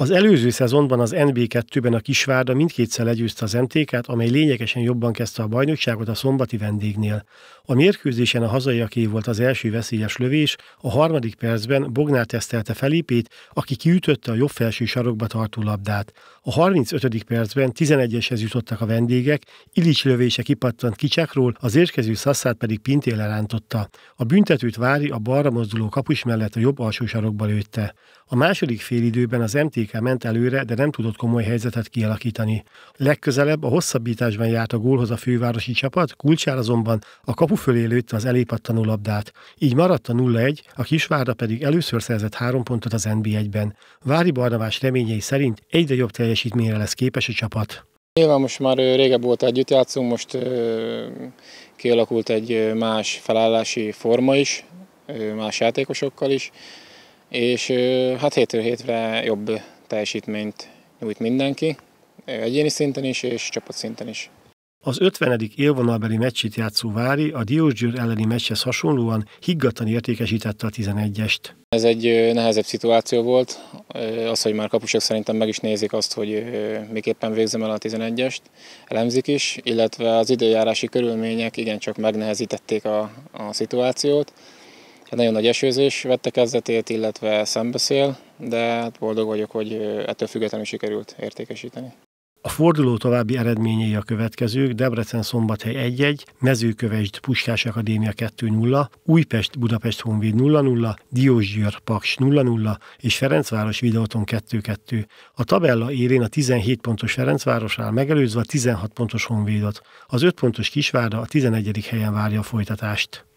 Az előző szezonban az NB2-ben a Kisvárda mindkétszer legyőzte az MTK-t, amely lényegesen jobban kezdte a bajnokságot a szombati vendégnél. A mérkőzésen a hazaiaké volt az első veszélyes lövés, a harmadik percben Bognár tesztelte Felipét, aki kiütötte a jobb felső sarokba tartó labdát. A 35. percben 11-eshez jutottak a vendégek, Illich lövése kipattant kicsákról, az érkező szasszát pedig Pintél elrántotta. A büntetőt Vári a balra mozduló kapus mellett a jobb alsó sarokba lőtte. A második félidőben az MTK ment előre, de nem tudott komoly helyzetet kialakítani. Legközelebb a hosszabbításban járt a gólhoz a fővárosi csapat, Kulcsár azonban a kapu fölé lőtte az elépattanó labdát. Így maradt a 0-1, a Kisvárda pedig először szerzett három pontot az NB1-ben. Vári Barnavás reményei szerint egyre jobb teljes teljesítményre lesz képes a csapat? Nyilván most már régebb volt együtt játszunk, most kialakult egy más felállási forma is, más játékosokkal is, és hát hétről hétre jobb teljesítményt nyújt mindenki, egyéni szinten is és csapat szinten is. Az 50. élvonalbeli meccsét játszó Vári a Diósgyőr elleni meccshez hasonlóan higgadtan értékesítette a 11-est. Ez egy nehezebb szituáció volt, az, hogy már kapusok szerintem meg is nézik azt, hogy miképpen végzem el a 11-est, elemzik is, illetve az időjárási körülmények igencsak megnehezítették a, a szituációt. Hát nagyon nagy esőzés vette kezdetét, illetve szembeszél, de hát boldog vagyok, hogy ettől függetlenül sikerült értékesíteni. A forduló további eredményei a következők, Debrecen Szombathely 1-1, Mezőkövesd Puskás Akadémia 2-0, Újpest Budapest Honvéd 0-0, Diósgyőr Paks 0-0 és Ferencváros Videóton 2-2. A tabella élén a 17 pontos Ferencváros áll megelőzve a 16 pontos Honvédot. Az 5 pontos Kisvárda a 11. helyen várja a folytatást.